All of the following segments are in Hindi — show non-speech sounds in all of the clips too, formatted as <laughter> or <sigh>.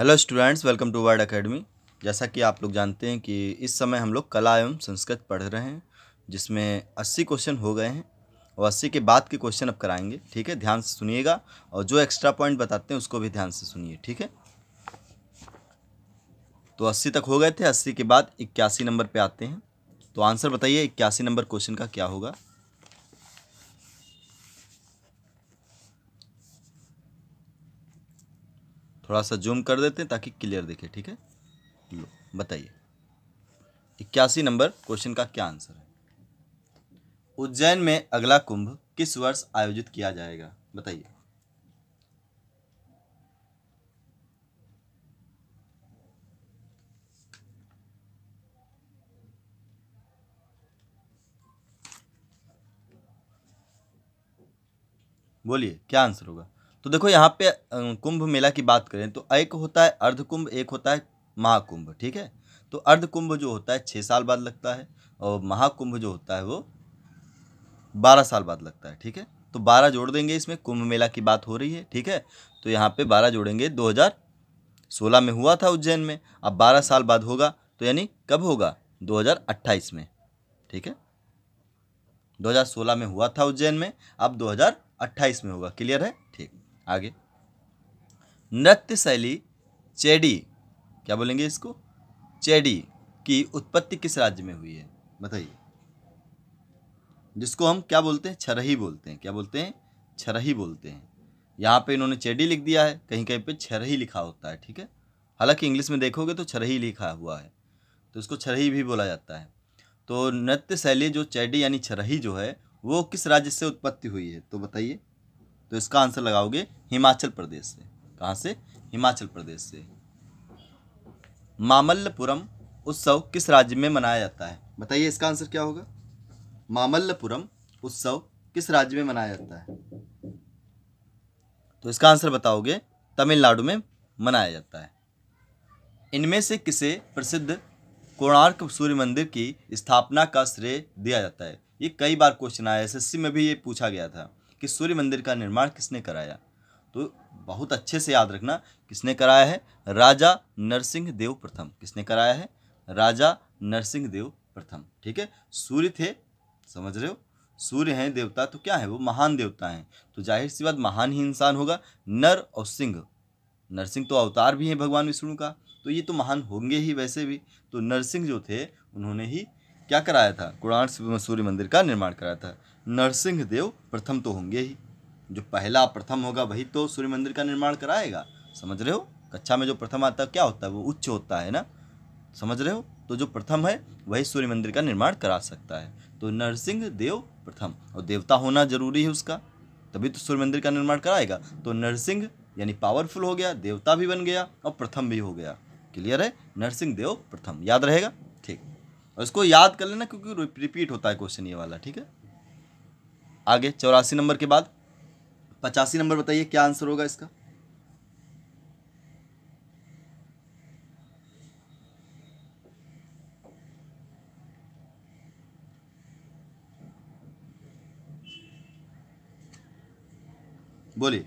Hello students welcome to word academy जैसा कि आप लोग जानते हैं कि इस समय हम लोग कला एवं संस्कृत पढ़ रहे हैं जिसमें अस्सी क्वेश्चन हो गए हैं और अस्सी के बाद के क्वेश्चन अब कराएंगे ठीक है ध्यान से सुनिएगा और जो एक्स्ट्रा पॉइंट बताते हैं उसको भी ध्यान से सुनिए ठीक है तो अस्सी तक हो गए थे अस्सी के बाद इक्यासी नंबर पर आते हैं तो आंसर बताइए इक्यासी नंबर क्वेश्चन का क्या होगा थोड़ा सा जूम कर देते हैं ताकि क्लियर दिखे ठीक है लो बताइए इक्यासी नंबर क्वेश्चन का क्या आंसर है उज्जैन में अगला कुंभ किस वर्ष आयोजित किया जाएगा बताइए बोलिए क्या आंसर होगा तो देखो यहाँ पे कुंभ मेला की बात करें तो एक होता है अर्ध कुंभ एक होता है महाकुंभ ठीक है तो अर्ध कुंभ जो होता है छः साल बाद लगता है और महाकुंभ जो होता है वो बारह साल बाद लगता है ठीक है तो बारह जोड़ देंगे इसमें कुंभ मेला की बात हो रही है ठीक है तो यहाँ पे बारह जोड़ेंगे दो हज़ार सोलह में हुआ था उज्जैन में अब बारह साल बाद होगा तो यानी कब होगा दो हज़ार अट्ठाईस में ठीक है दो हज़ार सोलह में हुआ था उज्जैन में अब दो हज़ार अट्ठाईस में होगा क्लियर है आगे नृत्य शैली चेडी क्या बोलेंगे इसको चेडी की उत्पत्ति किस राज्य में हुई है बताइए जिसको हम क्या बोलते हैं छरही बोलते हैं क्या बोलते हैं छरही बोलते हैं यहाँ पे इन्होंने चेडी लिख दिया है कहीं कहीं पे छरही लिखा होता है ठीक है हालांकि इंग्लिश में देखोगे तो छरही लिखा हुआ है तो इसको छरही भी बोला जाता है तो नृत्य शैली जो चैडी यानी छरही जो है वो किस राज्य से उत्पत्ति हुई है तो बताइए तो इसका आंसर लगाओगे हिमाचल प्रदेश से कहाँ से हिमाचल प्रदेश से मामल्लपुरम उत्सव किस राज्य में मनाया जाता है बताइए इसका आंसर क्या होगा मामल्लपुरम उत्सव किस राज्य में मनाया जाता है तो इसका आंसर बताओगे तमिलनाडु में मनाया जाता है इनमें से किसे प्रसिद्ध कोणार्क सूर्य मंदिर की स्थापना का श्रेय दिया जाता है ये कई बार क्वेश्चन आया एस में भी ये पूछा गया था कि सूर्य मंदिर का निर्माण किसने कराया तो बहुत अच्छे से याद रखना किसने कराया है राजा नरसिंह देव प्रथम किसने कराया है राजा नरसिंह देव प्रथम ठीक है सूर्य थे समझ रहे हो सूर्य हैं देवता तो क्या है वो महान देवता हैं तो जाहिर सी बात महान ही इंसान होगा नर और सिंह नरसिंह तो अवतार भी हैं भगवान विष्णु का तो ये तो महान होंगे ही वैसे भी तो नरसिंह जो थे उन्होंने ही क्या कराया था कुरान सूर्य मंदिर का निर्माण कराया था नरसिंह देव प्रथम तो होंगे ही जो पहला प्रथम होगा वही तो सूर्य मंदिर का निर्माण कराएगा समझ रहे हो कक्षा में जो प्रथम आता है क्या होता है वो उच्च होता है ना समझ रहे हो तो जो प्रथम है वही सूर्य मंदिर का निर्माण करा सकता है तो नरसिंह देव प्रथम और देवता होना जरूरी है उसका तभी तो सूर्य मंदिर का निर्माण कराएगा तो नरसिंह यानी पावरफुल हो गया देवता भी बन गया और प्रथम भी हो गया क्लियर है नरसिंह देव प्रथम याद रहेगा ठीक और इसको याद कर लेना क्योंकि रिपीट होता है क्वेश्चन ये वाला ठीक है आगे चौरासी नंबर के बाद पचासी नंबर बताइए क्या आंसर होगा इसका बोलिए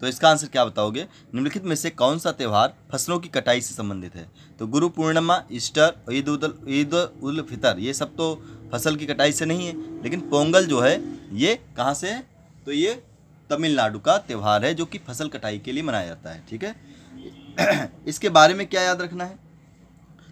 तो इसका आंसर क्या बताओगे निम्नलिखित में से कौन सा त्यौहार फसलों की कटाई से संबंधित है तो गुरु पूर्णिमा ईस्टर ईद उल ईद उल फितर ये सब तो फसल की कटाई से नहीं है लेकिन पोंगल जो है ये कहाँ से है तो ये तमिलनाडु का त्यौहार है जो कि फसल कटाई के लिए मनाया जाता है ठीक है <clears throat> इसके बारे में क्या याद रखना है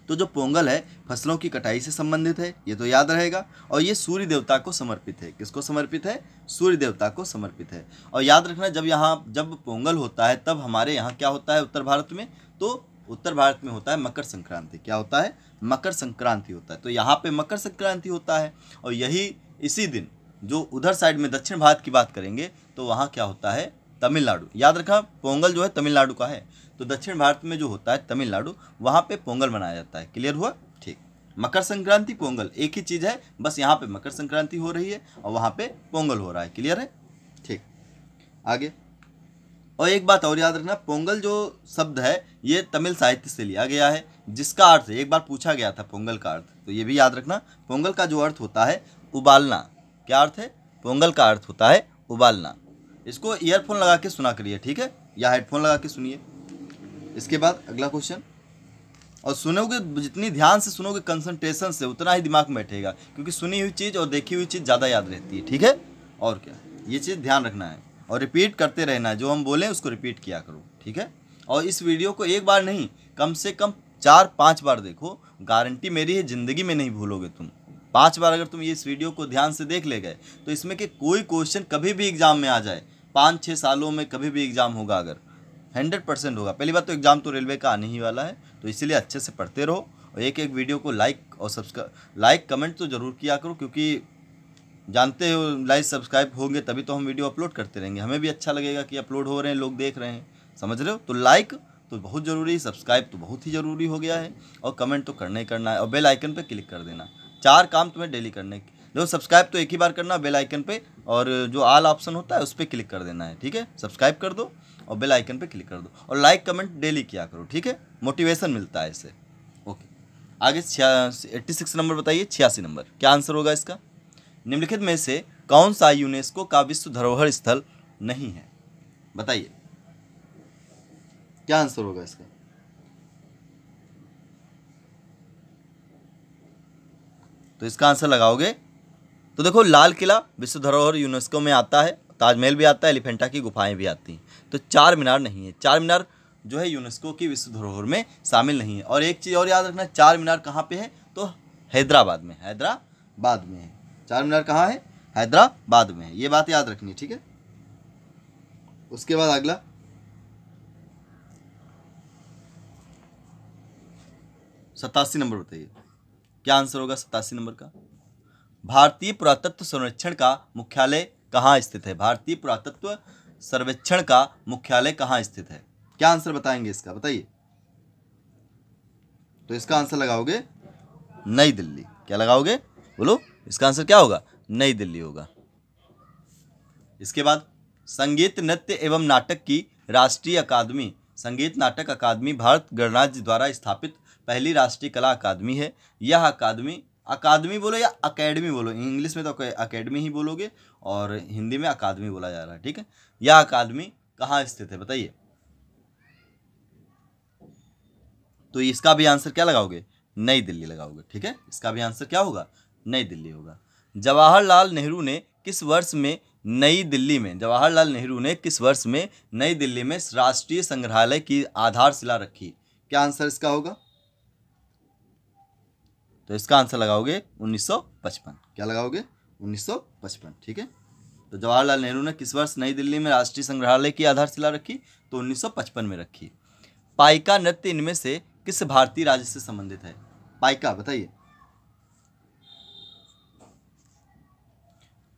तो जो पोंगल है फसलों की कटाई से संबंधित है ये तो याद रहेगा और ये सूर्य देवता को समर्पित है किसको समर्पित है सूर्य देवता को समर्पित है और याद रखना जब यहाँ जब पोंगल होता है तब हमारे यहाँ क्या होता है उत्तर भारत में तो उत्तर भारत में होता है मकर संक्रांति क्या होता है मकर संक्रांति होता है तो यहाँ पे मकर संक्रांति होता है और यही इसी दिन जो उधर साइड में दक्षिण भारत की बात करेंगे तो वहाँ क्या होता है तमिलनाडु याद रखा पोंगल जो है तमिलनाडु का है तो दक्षिण भारत में जो होता है तमिलनाडु वहाँ पे पोंगल मनाया जाता है क्लियर हुआ ठीक मकर संक्रांति पोंगल एक ही चीज़ है बस यहाँ पे मकर संक्रांति हो रही है और वहाँ पे पोंगल हो रहा है क्लियर है ठीक आगे और एक बात और याद रखना पोंगल जो शब्द है ये तमिल साहित्य से लिया गया है जिसका अर्थ एक बार पूछा गया था पोंगल का अर्थ तो ये भी याद रखना पोंगल का जो अर्थ होता है उबालना क्या अर्थ है पोंगल का अर्थ होता है उबालना इसको ईयरफोन लगा के सुना करिए ठीक है या हेडफोन लगा के सुनिए इसके बाद अगला क्वेश्चन और सुनोगे जितनी ध्यान से सुनोगे कंसंट्रेशन से उतना ही दिमाग में बैठेगा क्योंकि सुनी हुई चीज़ और देखी हुई चीज़ ज़्यादा याद रहती है ठीक है और क्या ये चीज़ ध्यान रखना है और रिपीट करते रहना जो हम बोलें उसको रिपीट किया करो ठीक है और इस वीडियो को एक बार नहीं कम से कम चार पाँच बार देखो गारंटी मेरी है ज़िंदगी में नहीं भूलोगे तुम पाँच बार अगर तुम इस वीडियो को ध्यान से देख ले गए तो इसमें के कोई क्वेश्चन कभी भी एग्ज़ाम में आ जाए पाँच छः सालों में कभी भी एग्ज़ाम होगा अगर हंड्रेड परसेंट होगा पहली बात तो एग्ज़ाम तो रेलवे का आने ही वाला है तो इसीलिए अच्छे से पढ़ते रहो और एक एक वीडियो को लाइक और सब्सक्राइब लाइक कमेंट तो ज़रूर किया करो क्योंकि जानते हो लाइक सब्सक्राइब होंगे तभी तो हम वीडियो अपलोड करते रहेंगे हमें भी अच्छा लगेगा कि अपलोड हो रहे हैं लोग देख रहे हैं समझ रहे हो तो लाइक तो बहुत ज़रूरी सब्सक्राइब तो बहुत ही ज़रूरी हो गया है और कमेंट तो करना ही करना है और बेल आइकन पर क्लिक कर देना चार काम तुम्हें डेली करने के देखो सब्सक्राइब तो एक ही बार करना बेल आइकन पे और जो आल ऑप्शन होता है उस पर क्लिक कर देना है ठीक है सब्सक्राइब कर दो और बेल आइकन पे क्लिक कर दो और लाइक कमेंट डेली किया करो ठीक है मोटिवेशन मिलता है इसे ओके आगे छिया एट्टी सिक्स नंबर बताइए छियासी नंबर क्या आंसर होगा इसका निम्नलिखित में से कौन सा यूनेस्को का विश्व धरोहर स्थल नहीं है बताइए क्या आंसर होगा इसका तो इसका आंसर लगाओगे तो देखो लाल किला विश्व धरोहर यूनेस्को में आता है ताजमहल भी आता है एलिफेंटा की गुफाएं भी आती हैं तो चार मीनार नहीं है चार मीनार जो है यूनेस्को की विश्व धरोहर में शामिल नहीं है और एक चीज़ और याद रखना चार मीनार कहाँ पे है तो हैदराबाद में हैदराबाद में है चार मीनार कहाँ है हैदराबाद में है ये बात याद रखनी ठीक है उसके बाद अगला सतासी नंबर बताइए क्या आंसर होगा सतासी नंबर का भारतीय पुरातत्व संरक्षण का मुख्यालय कहाँ स्थित है भारतीय पुरातत्व सर्वेक्षण का मुख्यालय कहाँ स्थित है क्या आंसर बताएंगे इसका बताइए तो इसका आंसर लगाओगे नई दिल्ली क्या लगाओगे बोलो इसका आंसर क्या होगा नई दिल्ली होगा इसके बाद संगीत नृत्य एवं नाटक की राष्ट्रीय अकादमी संगीत नाटक अकादमी भारत गणराज्य द्वारा स्थापित पहली राष्ट्रीय कला अकादमी है यह अकादमी अकादमी बोलो या अकेडमी बोलो इंग्लिश में तो अकेडमी ही बोलोगे और हिंदी में अकादमी बोला जा रहा है ठीक है यह अकादमी कहाँ स्थित है बताइए तो इसका भी आंसर क्या लगाओगे नई दिल्ली लगाओगे ठीक है इसका भी आंसर क्या होगा नई दिल्ली होगा जवाहरलाल नेहरू ने किस वर्ष में नई दिल्ली में जवाहरलाल नेहरू ने किस वर्ष में नई दिल्ली में राष्ट्रीय संग्रहालय की आधारशिला रखी क्या आंसर इसका होगा तो इसका आंसर लगाओगे 1955 क्या लगाओगे 1955 ठीक है तो जवाहरलाल नेहरू ने किस वर्ष नई दिल्ली में राष्ट्रीय संग्रहालय की आधारशिला रखी तो 1955 में रखी पाइका नृत्य इनमें से किस भारतीय राज्य से संबंधित है पाइका बताइए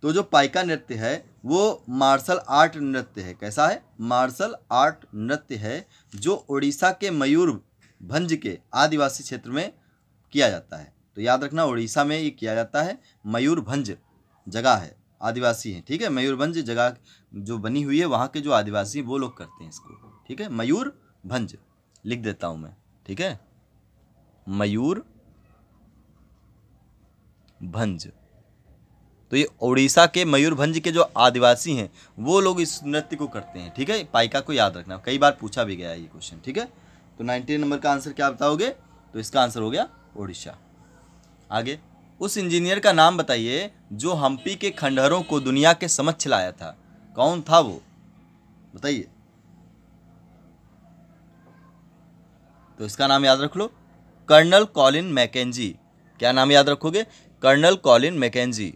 तो जो पाइका नृत्य है वो मार्शल आर्ट नृत्य है कैसा है मार्शल आर्ट नृत्य है जो उड़ीसा के मयूर भंज के आदिवासी क्षेत्र में किया जाता है तो याद रखना उड़ीसा में ये किया जाता है मयूरभंज जगह है आदिवासी हैं ठीक है मयूरभंज जगह जो बनी हुई है वहाँ के जो आदिवासी वो लोग करते हैं इसको ठीक है मयूर भंज लिख देता हूँ मैं ठीक है मयूर भंज तो ये उड़ीसा के मयूरभंज के जो आदिवासी हैं वो लोग इस नृत्य को करते हैं ठीक है पाइका को याद रखना कई बार पूछा भी गया ये क्वेश्चन ठीक है तो नाइनटीन नंबर का आंसर क्या बताओगे तो इसका आंसर हो गया उड़ीसा आगे उस इंजीनियर का नाम बताइए जो हम्पी के खंडहरों को दुनिया के समक्ष लाया था कौन था वो बताइए तो इसका नाम याद रख लो कर्नल कॉलिन मैकेजी क्या नाम याद रखोगे colonel Colin Mackenzie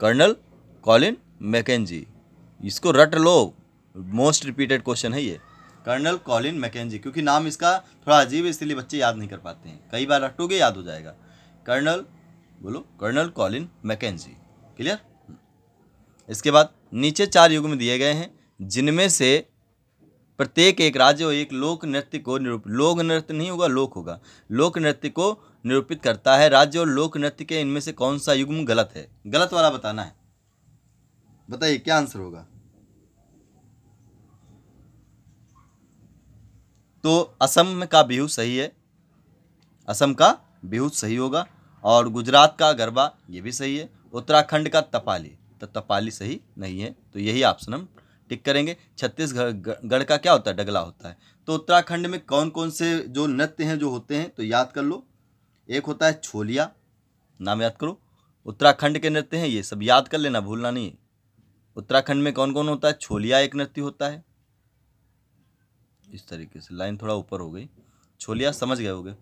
colonel Colin Mackenzie इसको रट लो मोस्ट रिपीटेड क्वेश्चन है ये कर्नल कॉलिन मैकेजी क्योंकि नाम इसका थोड़ा अजीब है इसलिए बच्चे याद नहीं कर पाते हैं कई बार रटोगे याद हो जाएगा कर्नल बोलो कर्नल कॉलिन मैकेजी क्लियर इसके बाद नीचे चार युग में दिए गए हैं जिनमें से प्रत्येक एक राज्य और एक लोक नृत्य को निरूप लोक नृत्य नहीं होगा लोक होगा लोक नृत्य को निरूपित करता है राज्य और लोक नृत्य के इनमें से कौन सा युग्म गलत है गलत वाला बताना है बताइए क्या आंसर होगा तो असम का बिहू सही है असम का बिहू सही होगा और गुजरात का गरबा ये भी सही है उत्तराखंड का तपाली तो तपाली सही नहीं है तो यही ऑप्शन हम टिक करेंगे छत्तीसगढ़ का क्या होता है डगला होता है तो उत्तराखंड में कौन कौन से जो नृत्य हैं जो होते हैं तो याद कर लो एक होता है छोलिया नाम याद करो उत्तराखंड के नृत्य हैं ये सब याद कर लेना भूलना नहीं उत्तराखंड में कौन कौन होता है छोलिया एक नृत्य होता है इस तरीके से लाइन थोड़ा ऊपर हो गई छोलिया समझ गए हो गए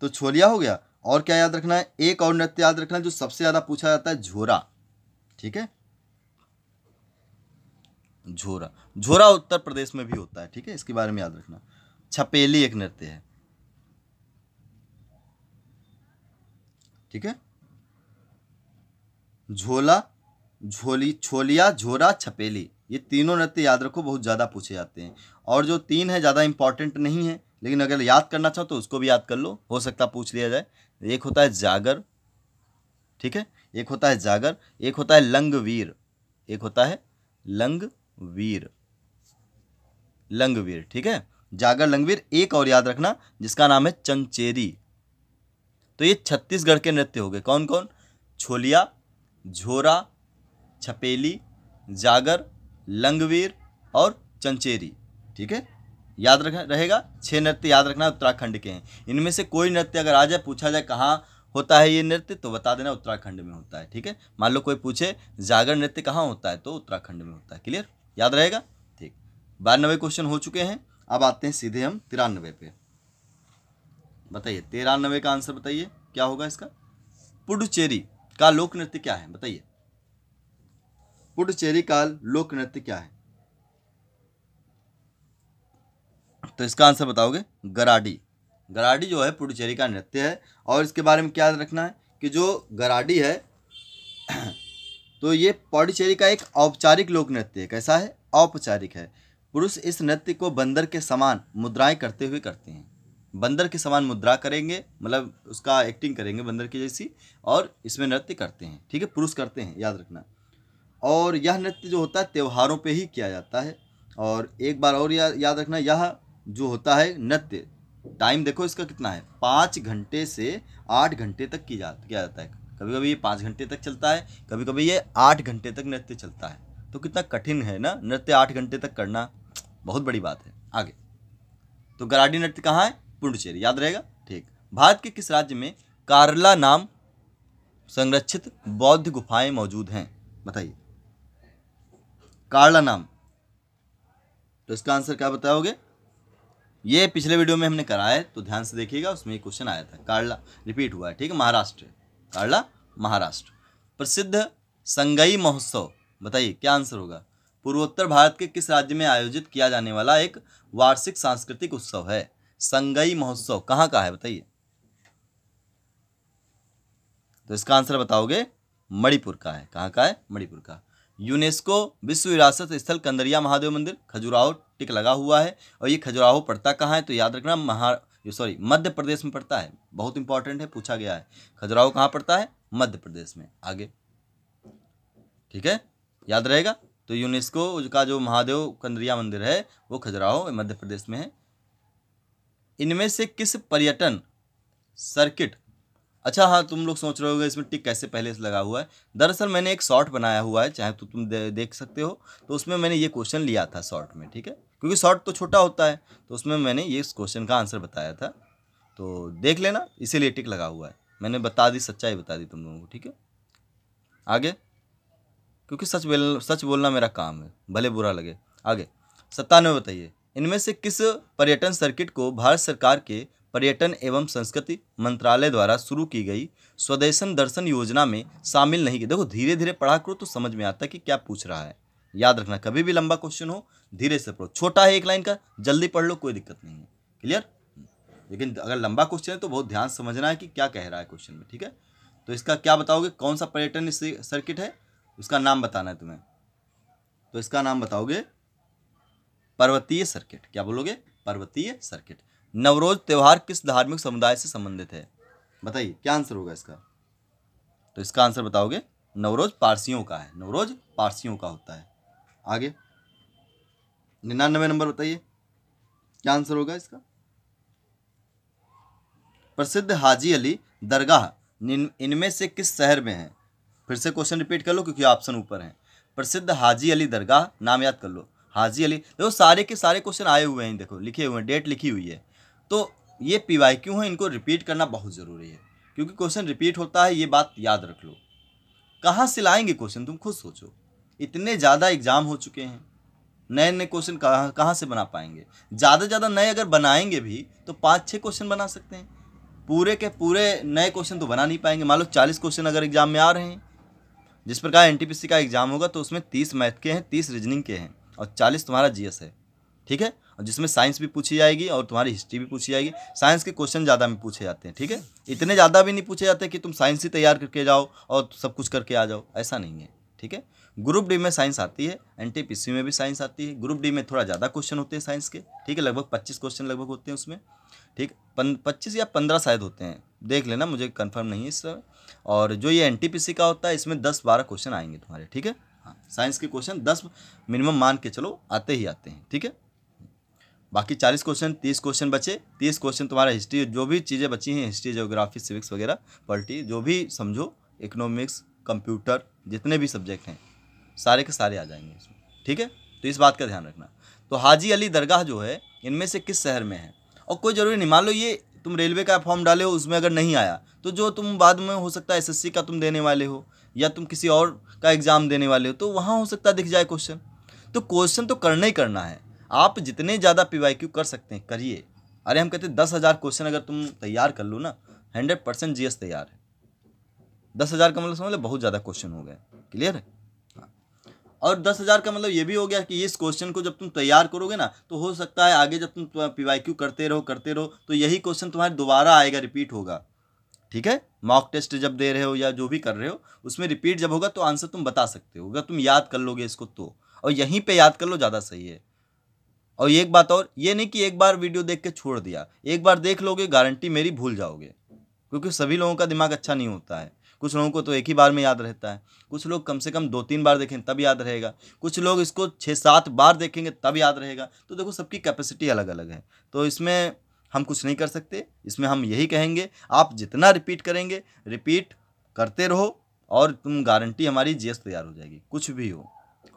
तो छोलिया हो गया और क्या याद रखना है एक और नृत्य याद रखना है जो सबसे ज़्यादा पूछा जाता है झोरा ठीक है झोरा झोरा उत्तर प्रदेश में भी होता है ठीक है इसके बारे में याद रखना छपेली एक नृत्य है ठीक है झोला झोली छोलिया झोरा छपेली ये तीनों नृत्य याद रखो बहुत ज़्यादा पूछे जाते हैं और जो तीन है ज़्यादा इंपॉर्टेंट नहीं है लेकिन अगर याद करना चाहो तो उसको भी याद कर लो हो सकता पूछ लिया जाए एक होता है जागर ठीक है एक होता है जागर एक होता है लंगवीर एक होता है लंगवीर लंगवीर ठीक है जागर लंगवीर एक और याद रखना जिसका नाम है चंचेरी तो ये छत्तीसगढ़ के नृत्य हो गए कौन कौन छोलिया झोरा छपेली जागर लंगवीर और चंचेरी ठीक है याद रख रहेगा छह नृत्य याद रखना उत्तराखंड के हैं इनमें से कोई नृत्य अगर आ जाए पूछा जाए कहाँ होता है ये नृत्य तो बता देना उत्तराखंड में होता है ठीक है मान लो कोई पूछे जागर नृत्य कहाँ होता है तो उत्तराखंड में होता है क्लियर याद रहेगा ठीक बानवे क्वेश्चन हो चुके हैं अब आते हैं सीधे हम तिरानवे पे बताइए तेरानवे का आंसर बताइए क्या होगा इसका पुडुचेरी का लोक नृत्य क्या है बताइए पुडुचेरी का लोक नृत्य क्या है तो इसका आंसर बताओगे गराडी गराडी जो है पुडुचेरी का नृत्य है और इसके बारे में क्या रखना है कि जो गराडी है <clears throat> तो ये पौडुचेरी का एक औपचारिक लोक नृत्य है कैसा है औपचारिक है पुरुष इस नृत्य को बंदर के समान मुद्राएं करते हुए करते हैं बंदर के समान मुद्रा करेंगे मतलब उसका एक्टिंग करेंगे बंदर की जैसी और इसमें नृत्य करते हैं ठीक है पुरुष करते हैं याद रखना और यह नृत्य जो होता है त्यौहारों पे ही किया जाता है और एक बार और या, याद रखना यह जो होता है नृत्य टाइम देखो इसका कितना है पाँच घंटे से आठ घंटे तक की जा किया जाता है कभी कभी ये पाँच घंटे तक चलता है कभी कभी ये आठ घंटे तक नृत्य चलता है तो कितना कठिन है ना नृत्य आठ घंटे तक करना बहुत बड़ी बात है आगे तो गराडी नृत्य कहाँ है पुडुचेरी याद रहेगा ठीक भारत के किस राज्य में कारला नाम संरक्षित बौद्ध गुफाएं मौजूद हैं बताइए कारला नाम तो इसका आंसर क्या बताओगे ये पिछले वीडियो में हमने कराया है तो ध्यान से देखिएगा उसमें एक क्वेश्चन आया था कारला रिपीट हुआ है ठीक है महाराष्ट्र कारला महाराष्ट्र प्रसिद्ध संगई महोत्सव बताइए क्या आंसर होगा पूर्वोत्तर भारत के किस राज्य में आयोजित किया जाने वाला एक वार्षिक सांस्कृतिक उत्सव है संगई महोत्सव कहां का है बताइए तो इसका आंसर बताओगे मणिपुर का है कहां का है मणिपुर का यूनेस्को विश्व विरासत स्थल कंदरिया महादेव मंदिर खजुराहो टिक लगा हुआ है और ये खजुराहो पड़ता कहाँ है तो याद रखना महा सॉरी मध्य प्रदेश में पड़ता है बहुत इंपॉर्टेंट है पूछा गया है खजुराहो कहाँ पड़ता है मध्य प्रदेश में आगे ठीक है याद रहेगा तो यूनेस्को का जो महादेव कंदरिया मंदिर है वो खजुराहो मध्य प्रदेश में है इनमें से किस पर्यटन सर्किट अच्छा हाँ तुम लोग सोच रहे होगे इसमें टिक कैसे पहले से लगा हुआ है दरअसल मैंने एक शॉर्ट बनाया हुआ है चाहे तो तुम दे, देख सकते हो तो उसमें मैंने ये क्वेश्चन लिया था शॉर्ट में ठीक है क्योंकि शॉर्ट तो छोटा होता है तो उसमें मैंने ये इस क्वेश्चन का आंसर बताया था तो देख लेना इसीलिए टिक लगा हुआ है मैंने बता दी सच्चाई बता दी तुम लोगों को ठीक है आगे क्योंकि सच बोल सच बोलना मेरा काम है भले बुरा लगे आगे सत्तानवे बताइए इनमें से किस पर्यटन सर्किट को भारत सरकार के पर्यटन एवं संस्कृति मंत्रालय द्वारा शुरू की गई स्वदेशन दर्शन योजना में शामिल नहीं किया देखो धीरे धीरे पढ़ा करो तो समझ में आता है कि क्या पूछ रहा है याद रखना कभी भी लंबा क्वेश्चन हो धीरे से पढ़ो छोटा है एक लाइन का जल्दी पढ़ लो कोई दिक्कत नहीं है क्लियर लेकिन अगर लंबा क्वेश्चन है तो बहुत ध्यान समझना है कि क्या कह रहा है क्वेश्चन में ठीक है तो इसका क्या बताओगे कौन सा पर्यटन सर्किट है उसका नाम बताना है तुम्हें तो इसका नाम बताओगे पर्वतीय सर्किट क्या बोलोगे पर्वतीय सर्किट नवरोज त्यौहार किस धार्मिक समुदाय से संबंधित है बताइए क्या आंसर होगा इसका तो इसका आंसर बताओगे नवरोज पारसियों का है नवरोज पारसियों का होता है आगे निन्यानवे नंबर बताइए क्या आंसर होगा इसका प्रसिद्ध हाजी अली दरगाह इनमें से किस शहर में है फिर से क्वेश्चन रिपीट कर लो क्योंकि ऑप्शन ऊपर हैं प्रसिद्ध हाजी अली दरगाह नाम याद कर लो हाजी अली देखो सारे के सारे क्वेश्चन आए हुए हैं देखो लिखे हुए हैं डेट लिखी हुई है तो ये पी वाई क्यों है इनको रिपीट करना बहुत ज़रूरी है क्योंकि क्वेश्चन रिपीट होता है ये बात याद रख लो कहाँ से लाएंगे क्वेश्चन तुम खुद सोचो इतने ज़्यादा एग्ज़ाम हो चुके हैं नए नए क्वेश्चन कहाँ कहाँ से बना पाएंगे ज़्यादा से ज़्यादा नए अगर बनाएंगे भी तो पाँच छः क्वेश्चन बना सकते हैं पूरे के पूरे नए क्वेश्चन तो बना नहीं पाएंगे मान लो चालीस क्वेश्चन अगर एग्ज़ाम में आ रहे हैं जिस प्रकार एन का एग्ज़ाम होगा तो उसमें तीस मैथ के हैं तीस रीजनिंग के हैं और चालीस तुम्हारा जी है ठीक है और जिसमें साइंस भी पूछी जाएगी और तुम्हारी हिस्ट्री भी पूछी जाएगी साइंस के क्वेश्चन ज़्यादा में पूछे जाते हैं ठीक है इतने ज़्यादा भी नहीं पूछे जाते कि तुम साइंस ही तैयार करके जाओ और सब कुछ करके आ जाओ ऐसा नहीं है ठीक है ग्रुप डी में साइंस आती है एन टी में भी साइंस आती है ग्रुप डी में थोड़ा ज़्यादा क्वेश्चन होते हैं साइंस के ठीक है लगभग पच्चीस क्वेश्चन लगभग होते हैं उसमें ठीक पच्चीस या पंद्रह शायद होते हैं देख लेना मुझे कन्फर्म नहीं है इस और जो ये एन का होता है इसमें दस बारह क्वेश्चन आएंगे तुम्हारे ठीक है हाँ, साइंस के क्वेश्चन दस मिनिमम मान के चलो आते ही आते हैं ठीक है बाकी चालीस क्वेश्चन तीस क्वेश्चन बचे तीस क्वेश्चन तुम्हारा हिस्ट्री जो भी चीज़ें बची हैं हिस्ट्री जोग्राफी सिविक्स वगैरह पॉलिटी जो भी समझो इकोनॉमिक्स कंप्यूटर जितने भी सब्जेक्ट हैं सारे के सारे आ जाएंगे इसमें ठीक है तो इस बात का ध्यान रखना तो हाजी अली दरगाह जो है इनमें से किस शहर में है और कोई ज़रूरी नहीं मान लो ये तुम रेलवे का फॉर्म डाले हो उसमें अगर नहीं आया तो जो तुम बाद में हो सकता है एसएससी का तुम देने वाले हो या तुम किसी और का एग्ज़ाम देने वाले हो तो वहाँ हो सकता है दिख जाए क्वेश्चन तो क्वेश्चन तो करना ही करना है आप जितने ज़्यादा पी वाई क्यू कर सकते हैं करिए अरे हम कहते हैं दस हज़ार क्वेश्चन अगर तुम तैयार कर लो ना हंड्रेड परसेंट जी तैयार है दस हज़ार का मतलब समझ लो बहुत ज़्यादा क्वेश्चन हो गए क्लियर है हाँ। और दस हज़ार का मतलब ये भी हो गया कि इस क्वेश्चन को जब तुम तैयार करोगे ना तो हो सकता है आगे जब तुम पी वाई क्यू करते रहो करते रहो तो यही क्वेश्चन तुम्हारे दोबारा आएगा रिपीट होगा ठीक है मॉक टेस्ट जब दे रहे हो या जो भी कर रहे हो उसमें रिपीट जब होगा तो आंसर तुम बता सकते हो अगर तुम याद कर लोगे इसको तो और यहीं पे याद कर लो ज़्यादा सही है और एक बात और ये नहीं कि एक बार वीडियो देख के छोड़ दिया एक बार देख लोगे गारंटी मेरी भूल जाओगे क्योंकि सभी लोगों का दिमाग अच्छा नहीं होता है कुछ लोगों को तो एक ही बार में याद रहता है कुछ लोग कम से कम दो तीन बार देखें तब याद रहेगा कुछ लोग इसको छः सात बार देखेंगे तब याद रहेगा तो देखो सबकी कैपेसिटी अलग अलग है तो इसमें हम कुछ नहीं कर सकते इसमें हम यही कहेंगे आप जितना रिपीट करेंगे रिपीट करते रहो और तुम गारंटी हमारी जी तैयार हो जाएगी कुछ भी हो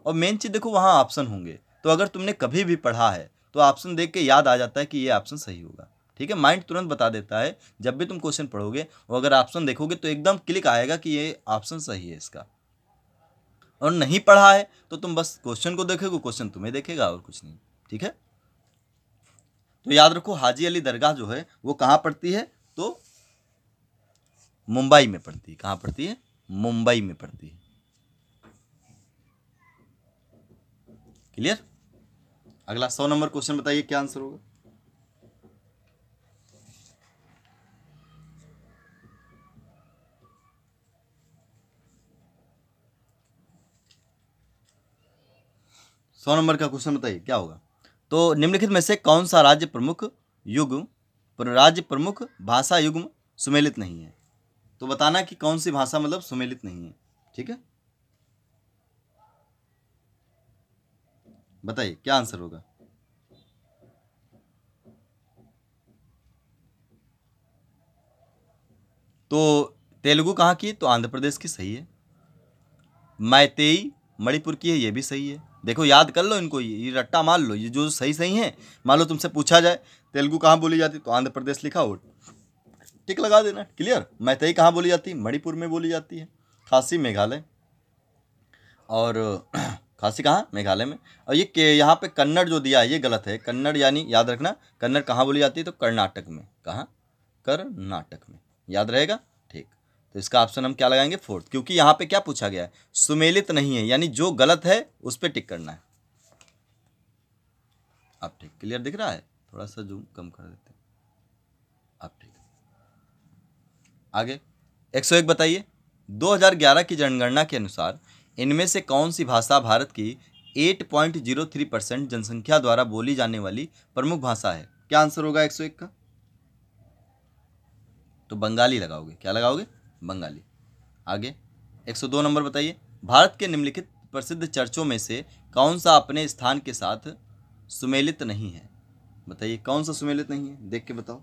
और मेन चीज़ देखो वहाँ ऑप्शन होंगे तो अगर तुमने कभी भी पढ़ा है तो ऑप्शन देख के याद आ जाता है कि ये ऑप्शन सही होगा ठीक है माइंड तुरंत बता देता है जब भी तुम क्वेश्चन पढ़ोगे और अगर ऑप्शन देखोगे तो एकदम क्लिक आएगा कि ये ऑप्शन सही है इसका और नहीं पढ़ा है तो तुम बस क्वेश्चन को देखोगे क्वेश्चन तुम्हें देखेगा और कुछ नहीं ठीक है तो याद रखो हाजी अली दरगाह जो है वो कहाँ पड़ती है तो मुंबई में पड़ती है कहाँ पड़ती है मुंबई में पड़ती है क्लियर अगला सौ नंबर क्वेश्चन बताइए क्या आंसर होगा सौ नंबर का क्वेश्चन बताइए क्या होगा तो निम्नलिखित में से कौन सा राज्य प्रमुख युग राज्य प्रमुख भाषा युग्म सुमेलित नहीं है तो बताना कि कौन सी भाषा मतलब सुमेलित नहीं है ठीक है बताइए क्या आंसर होगा तो तेलुगु कहाँ की तो आंध्र प्रदेश की सही है मैतेई मणिपुर की है ये भी सही है देखो याद कर लो इनको ये ये रट्टा मान लो ये जो सही सही हैं मान लो तुमसे पूछा जाए तेलुगु कहाँ बोली जाती तो आंध्र प्रदेश लिखा हो टिक लगा देना क्लियर मैथई कहाँ बोली जाती है मणिपुर में बोली जाती है खासी मेघालय और <clears throat> खासी कहाँ मेघालय में और ये के यहाँ पे कन्नड़ जो दिया है ये गलत है कन्नड़ यानी याद रखना कन्नड़ कहाँ बोली जाती है तो कर्नाटक में कहाँ कर्नाटक में याद रहेगा तो इसका ऑप्शन हम क्या लगाएंगे फोर्थ क्योंकि यहाँ पे क्या पूछा गया है सुमेलित नहीं है यानी जो गलत है उस पर टिक करना है आप ठीक क्लियर दिख रहा है थोड़ा सा जूम कम कर देते हैं आप ठीक आगे एक सौ एक बताइए 2011 की जनगणना के अनुसार इनमें से कौन सी भाषा भारत की 8.03 परसेंट जनसंख्या द्वारा बोली जाने वाली प्रमुख भाषा है क्या आंसर होगा 101 का तो बंगाली लगाओगे क्या लगाओगे बंगाली आगे 102 नंबर बताइए भारत के निम्नलिखित प्रसिद्ध चर्चों में से कौन सा अपने स्थान के साथ सुमेलित नहीं है बताइए कौन सा सुमेलित नहीं है देख के बताओ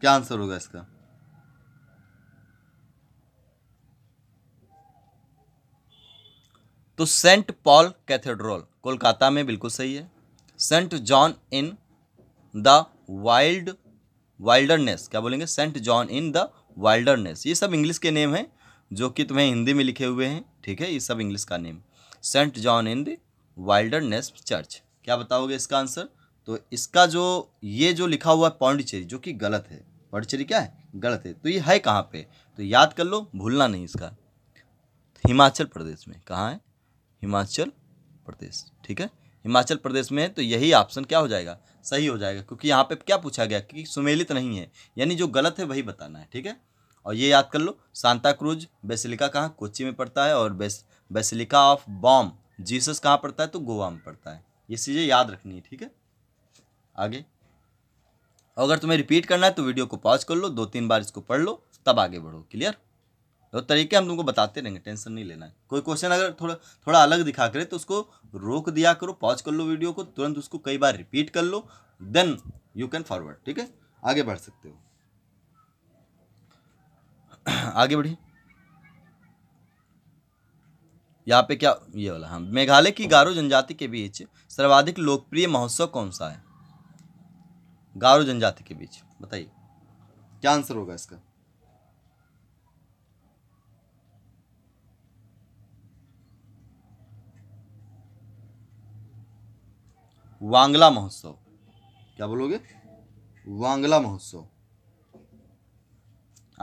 क्या आंसर होगा इसका तो सेंट पॉल कैथेड्रल कोलकाता में बिल्कुल सही है saint John in the wild wilderness क्या बोलेंगे saint John in the wilderness ये सब इंग्लिश के नेम हैं जो कि तुम्हें हिंदी में लिखे हुए हैं ठीक है ये सब इंग्लिश का name Saint John in the Wilderness church क्या बताओगे इसका आंसर तो इसका जो ये जो लिखा हुआ है पौंडीचेरी जो कि गलत है पौंडीचेरी क्या है गलत है तो ये है कहाँ पे तो याद कर लो भूलना नहीं इसका हिमाचल प्रदेश में कहाँ है हिमाचल प्रदेश ठीक है हिमाचल प्रदेश में है तो यही ऑप्शन क्या हो जाएगा सही हो जाएगा क्योंकि यहाँ पे क्या पूछा गया कि सुमेलित नहीं है यानी जो गलत है वही बताना है ठीक है और ये याद कर लो सांता क्रूज बेसिलिका कहाँ कोची में पड़ता है और बेस बेसिलिका ऑफ बॉम जीसस कहाँ पड़ता है तो गोवा में पड़ता है ये चीज़ें याद रखनी है ठीक है आगे अगर तुम्हें रिपीट करना है तो वीडियो को पॉज कर लो दो तीन बार इसको पढ़ लो तब आगे बढ़ो क्लियर तो तरीके हम तुमको बताते रहेंगे टेंशन नहीं लेना है कोई क्वेश्चन अगर थोड़ा थोड़ा अलग दिखा करे तो उसको रोक दिया करो पॉज कर लो वीडियो को तुरंत उसको कई बार रिपीट कर लो देन यू कैन फॉरवर्ड ठीक है आगे बढ़ सकते हो <clears throat> आगे बढ़िए यहाँ पे क्या ये वाला हाँ मेघालय की गारो जनजाति के बीच सर्वाधिक लोकप्रिय महोत्सव कौन सा है गारो जनजाति के बीच बताइए क्या आंसर होगा इसका वांगला महोत्सव क्या बोलोगे वांगला महोत्सव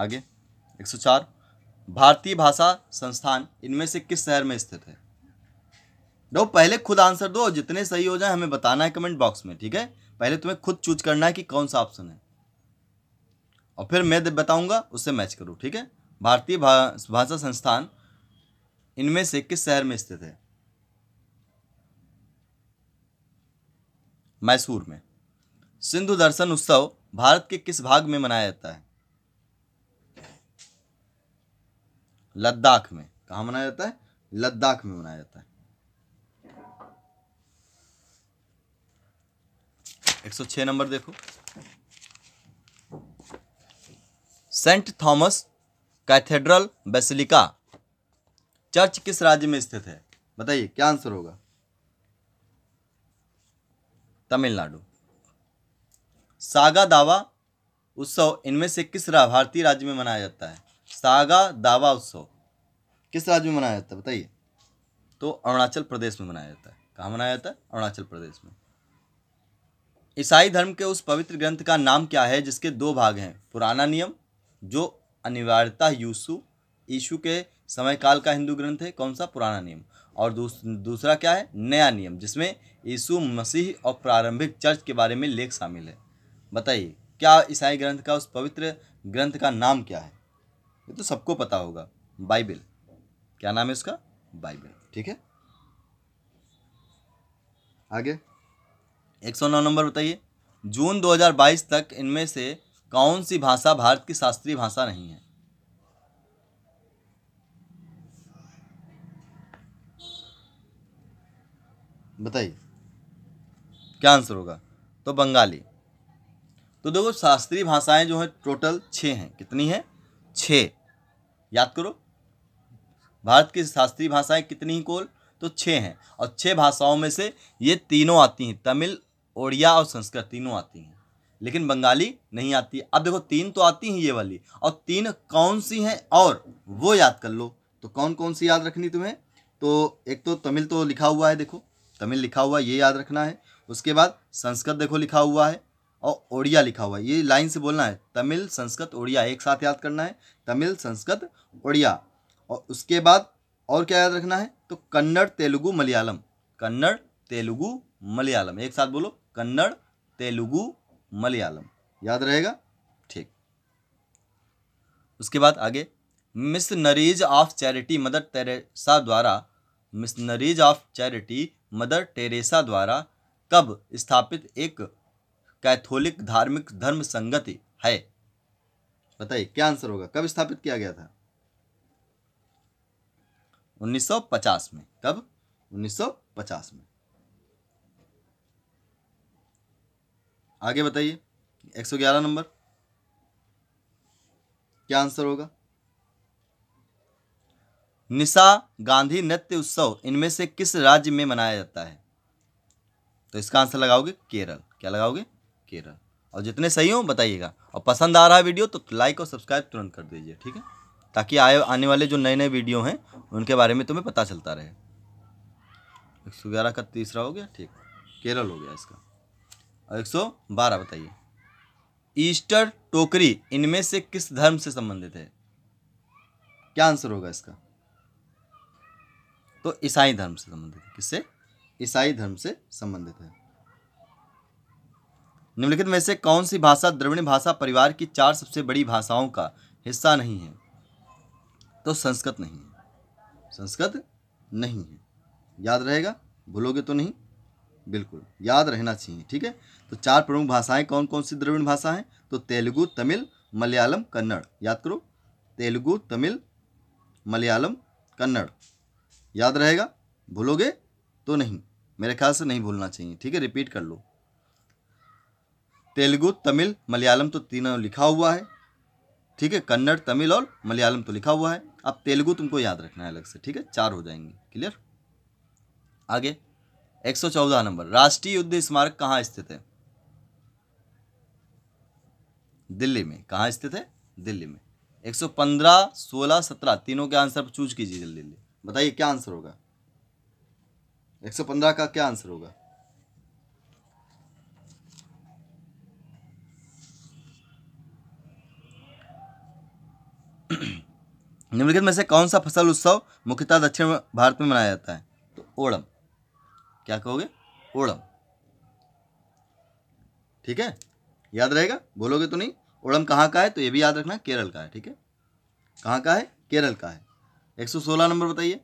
आगे 104 भारतीय भाषा संस्थान इनमें से किस शहर में स्थित है दो पहले खुद आंसर दो जितने सही हो जाए हमें बताना है कमेंट बॉक्स में ठीक है पहले तुम्हें खुद चूज करना है कि कौन सा ऑप्शन है और फिर मैं बताऊंगा उससे मैच करो ठीक है भारतीय भाषा संस्थान इनमें से किस शहर में स्थित है मैसूर में सिंधु दर्शन उत्सव भारत के किस भाग में मनाया जाता है लद्दाख में कहा मनाया जाता है लद्दाख में मनाया जाता है एक सौ छह नंबर देखो Saint Thomas cathedral basilica church किस राज्य में स्थित है बताइए क्या आंसर होगा तमिलनाडु सागा दावा उत्सव इनमें से किस भारतीय राज्य में मनाया जाता है सागा दावा उत्सव किस राज्य में मनाया जाता है बताइए तो अरुणाचल प्रदेश में मनाया जाता है कहाँ मनाया जाता है अरुणाचल प्रदेश में ईसाई धर्म के उस पवित्र ग्रंथ का नाम क्या है जिसके दो भाग हैं पुराना नियम जो अनिवार्यता यूसु यीशु के समय काल का हिंदू ग्रंथ है कौन सा पुराना नियम और दूस, दूसरा क्या है नया नियम जिसमें यीशु मसीह और प्रारंभिक चर्च के बारे में लेख शामिल है बताइए क्या ईसाई ग्रंथ का उस पवित्र ग्रंथ का नाम क्या है ये तो सबको पता होगा बाइबिल क्या नाम है उसका बाइबिल ठीक है आगे एक सौ नौ नंबर बताइए जून 2022 तक इनमें से कौन सी भाषा भारत की शास्त्रीय भाषा नहीं है बताइए क्या आंसर होगा तो बंगाली तो देखो शास्त्रीय भाषाएं जो हैं टोटल छः हैं कितनी हैं छः याद करो भारत की शास्त्रीय भाषाएं कितनी ही कोल तो छः हैं और छः भाषाओं में से ये तीनों आती हैं तमिल ओडिया और संस्कृत तीनों आती हैं लेकिन बंगाली नहीं आती अब देखो तीन तो आती हैं ये वाली और तीन कौन सी हैं और वो याद कर लो तो कौन कौन सी याद रखनी तुम्हें तो एक तो तमिल तो लिखा हुआ है देखो तमिल लिखा हुआ ये याद रखना है उसके बाद संस्कृत देखो लिखा हुआ है और ओडिया लिखा हुआ है ये लाइन से बोलना है तमिल संस्कृत ओडिया एक साथ याद करना है तमिल संस्कृत ओडिया और उसके बाद और क्या याद रखना है तो कन्नड़ तेलुगु मलयालम कन्नड़ तेलुगु मलयालम एक साथ बोलो कन्नड़ तेलुगु मलयालम याद रहेगा ठीक उसके बाद आगे Missionaries of Charity Mother Teresa द्वारा Missionaries of Charity Mother Teresa द्वारा कब स्थापित एक कैथोलिक धार्मिक धर्म संगति है बताइए क्या आंसर होगा कब स्थापित किया गया था 1950 में कब 1950 में आगे बताइए 111 नंबर क्या आंसर होगा निशा गांधी नृत्य उत्सव इनमें से किस राज्य में मनाया जाता है तो इसका आंसर लगाओगे केरल क्या लगाओगे केरल और जितने सही हों बताइएगा और पसंद आ रहा है वीडियो तो लाइक और सब्सक्राइब तुरंत कर दीजिए ठीक है ताकि आए आने वाले जो नए नए वीडियो हैं उनके बारे में तुम्हें पता चलता रहे एक सौ ग्यारह का तीसरा हो गया ठीक केरल हो गया इसका और एक सौ बारह बताइए ईस्टर टोकरी इनमें से किस धर्म से संबंधित है क्या आंसर होगा इसका तो ईसाई धर्म से संबंधित है किससे ईसाई धर्म से संबंधित है निम्नलिखित में से कौन सी भाषा द्रविण भाषा परिवार की चार सबसे बड़ी भाषाओं का हिस्सा नहीं है तो संस्कृत नहीं है संस्कृत नहीं है याद रहेगा भूलोगे तो नहीं बिल्कुल याद रहना चाहिए ठीक है तो चार प्रमुख भाषाएं कौन कौन सी द्रविड़ भाषा हैं तो तेलुगु तमिल मलयालम कन्नड़ याद करो तेलुगु तमिल मलयालम कन्नड़ याद रहेगा भूलोगे तो नहीं मेरे ख्याल से नहीं भूलना चाहिए ठीक है रिपीट कर लो तेलुगु तमिल मलयालम तो तीनों लिखा हुआ है ठीक है कन्नड़ तमिल और मलयालम तो लिखा हुआ है अब तेलुगु तुमको याद रखना है अलग से ठीक है चार हो जाएंगे क्लियर आगे 114 नंबर राष्ट्रीय युद्ध स्मारक कहाँ स्थित है दिल्ली में कहाँ स्थित है दिल्ली में 115 16 17 तीनों के आंसर चूज कीजिए जल्दी जल्दी बताइए क्या आंसर होगा 115 का क्या आंसर होगा <clears throat> निम्नलिखित में से कौन सा फसल उत्सव मुख्यतः दक्षिण भारत में मनाया जाता है तो ओणम क्या कहोगे ओणम ठीक है याद रहेगा बोलोगे तो नहीं ओणम कहाँ का है तो ये भी याद रखना केरल का है ठीक है कहाँ का है केरल का है एक सौ सोलह नंबर बताइए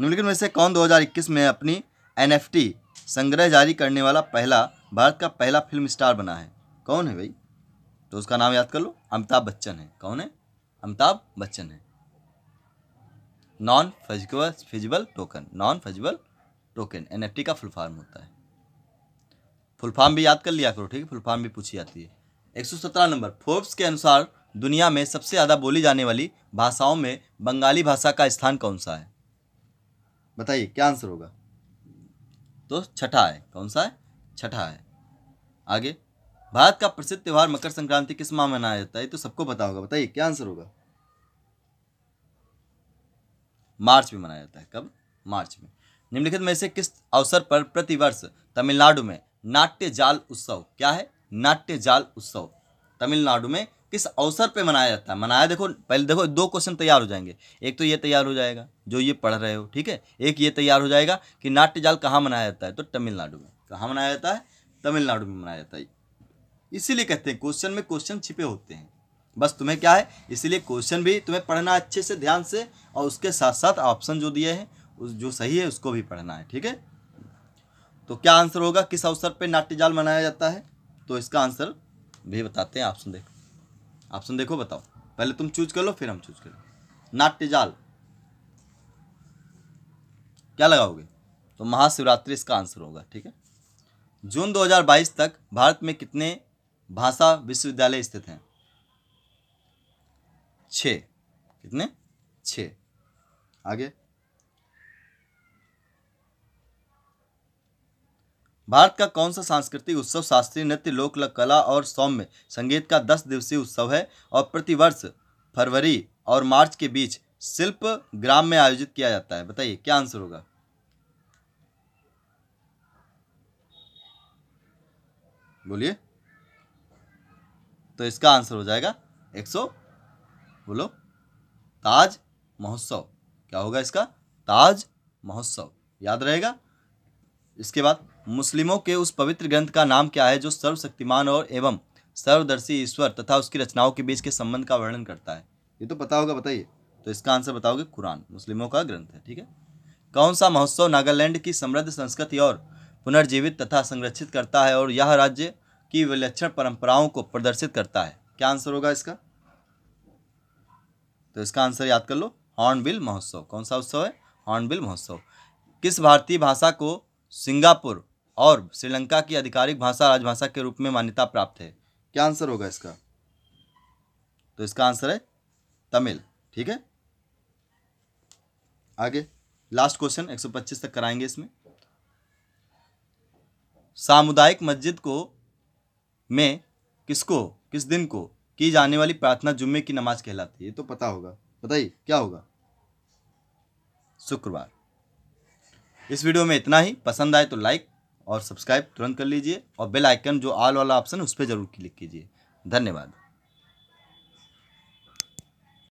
निम्नलिखित में से कौन 2021 में अपनी एनएफटी संग्रह जारी करने वाला पहला भारत का पहला फिल्म स्टार बना है कौन है भाई तो उसका नाम याद कर लो अमिताभ बच्चन है कौन है अमिताभ बच्चन है non fungible fungible token non fungible token NFT का फुल फॉर्म होता है फुल फॉर्म भी याद कर लिया करो ठीक है फुल फॉर्म भी पूछी जाती है एक सौ सत्रह नंबर फोर्ब्स के अनुसार दुनिया में सबसे ज़्यादा बोली जाने वाली भाषाओं में बंगाली भाषा का स्थान कौन सा है बताइए क्या आंसर होगा तो छठा है कौन सा है छठा है आगे भारत का प्रसिद्ध त्यौहार मकर संक्रांति किस माह मनाया जाता है तो सबको पता होगा बताइए क्या आंसर होगा मार्च में मनाया जाता है कब मार्च में निम्नलिखित में से किस अवसर पर प्रतिवर्ष तमिलनाडु में नाट्य जाल उत्सव क्या है नाट्य जाल उत्सव तमिलनाडु में किस अवसर पे मनाया जाता है मनाया देखो पहले देखो दो क्वेश्चन तैयार हो जाएंगे एक तो ये तैयार हो जाएगा जो ये पढ़ रहे हो ठीक है एक ये तैयार हो जाएगा कि नाट्य जाल कहाँ मनाया जाता है तो तमिलनाडु में कहाँ मनाया जाता है तमिलनाडु में मनाया जाता है इसीलिए कहते हैं क्वेश्चन में क्वेश्चन छिपे होते हैं बस तुम्हें क्या है इसीलिए क्वेश्चन भी तुम्हें पढ़ना अच्छे से ध्यान से और उसके साथ साथ ऑप्शन जो दिए हैं उस जो सही है उसको भी पढ़ना है ठीक है तो क्या आंसर होगा किस अवसर पर नाट्य जाल मनाया जाता है तो इसका आंसर भी बताते हैं ऑप्शन देख ऑप्शन देखो बताओ पहले तुम चूज कर लो फिर हम चूज करें नाट्यजाल क्या लगाओगे तो महाशिवरात्रि इसका आंसर होगा ठीक है जून 2022 तक भारत में कितने भाषा विश्वविद्यालय स्थित हैं छ कितने छ आगे भारत का कौन सा सांस्कृतिक उत्सव शास्त्रीय नृत्य लोक कला और सौम्य संगीत का दस दिवसीय उत्सव है और प्रतिवर्ष फरवरी और मार्च के बीच शिल्प ग्राम में आयोजित किया जाता है बताइए क्या आंसर होगा बोलिए तो इसका आंसर हो जाएगा एक सौ बोलो ताज महोत्सव क्या होगा इसका ताज महोत्सव याद रहेगा इसके बाद मुस्लिमों के उस पवित्र ग्रंथ का नाम क्या है जो सर्वशक्तिमान और एवं सर्वदर्शी ईश्वर तथा उसकी रचनाओं के बीच के संबंध का वर्णन करता है ये तो पता होगा बताइए तो इसका आंसर बताओगे कुरान मुस्लिमों का ग्रंथ है ठीक है कौन सा महोत्सव नागालैंड की समृद्ध संस्कृति और पुनर्जीवित तथा संरक्षित करता है और यह राज्य की विलक्षण परंपराओं को प्रदर्शित करता है क्या आंसर होगा इसका तो इसका आंसर याद कर लो हॉर्नबिल महोत्सव कौन सा उत्सव है हॉर्नबिल महोत्सव किस भारतीय भाषा को सिंगापुर और श्रीलंका की आधिकारिक भाषा राजभाषा के रूप में मान्यता प्राप्त है क्या आंसर होगा इसका तो इसका आंसर है तमिल ठीक है आगे लास्ट क्वेश्चन 125 तक कराएंगे इसमें सामुदायिक मस्जिद को में किसको किस दिन को की जाने वाली प्रार्थना जुम्मे की नमाज कहलाती है ये तो पता होगा बताइए क्या होगा शुक्रवार इस वीडियो में इतना ही पसंद आए तो लाइक और सब्सक्राइब तुरंत कर लीजिए और बेल आइकन जो ऑल वाला ऑप्शन है उस पर जरूर क्लिक कीजिए धन्यवाद